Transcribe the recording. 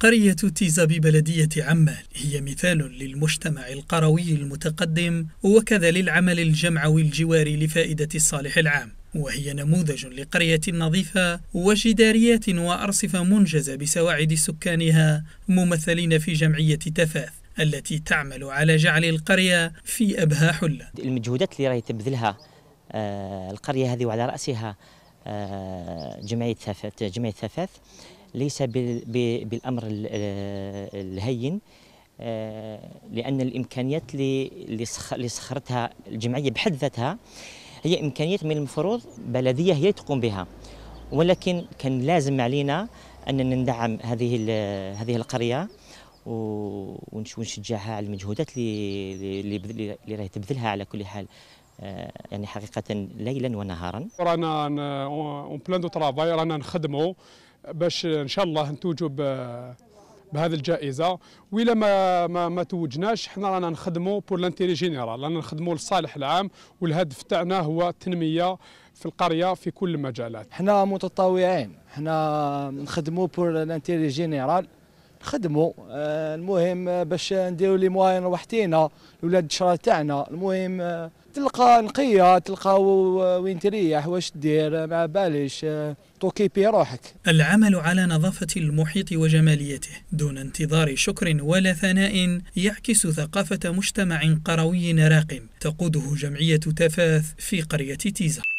قرية تيزا ببلدية عمال هي مثال للمجتمع القروي المتقدم وكذا للعمل الجمعوي الجواري لفائدة الصالح العام وهي نموذج لقرية نظيفة وجداريات وأرصفة منجزة بسواعد سكانها ممثلين في جمعية تفاث التي تعمل على جعل القرية في أبهى حلة المجهودات اللي راهي تبذلها آه، القرية هذه وعلى رأسها آه، جمعية ثفاث جمعية ثفاث ليس بالامر آه، الهين آه، لان الامكانيات اللي سخرتها الجمعيه بحد ذاتها هي امكانيات من المفروض بلديه هي تقوم بها ولكن كان لازم علينا اننا ندعم هذه هذه القريه ونشجعها على المجهودات اللي اللي راهي تبذلها على كل حال آه، يعني حقيقه ليلا ونهارا رانا اون بلان دو ترافاي رانا نخدموا باش ان شاء الله نتوجوا بهذه الجائزه وإلا ما ما, ما توجناش حنا رانا نخدموا بور لانتيري جينيرال رانا نخدموا للصالح العام والهدف تاعنا هو التنميه في القريه في كل المجالات حنا متطوعين حنا نخدموا بور لانتيري جينيرال نخدموا آه، المهم آه، باش نديروا لي مواين وحدينا الاولاد الشرا تاعنا المهم آه، تلقى نقيه تلقى وين تريح واش دير ما باليش توكيبي روحك العمل على نظافة المحيط وجماليته دون انتظار شكر ولا ثناء يعكس ثقافة مجتمع قروي راق تقوده جمعية تفاث في قرية تيزا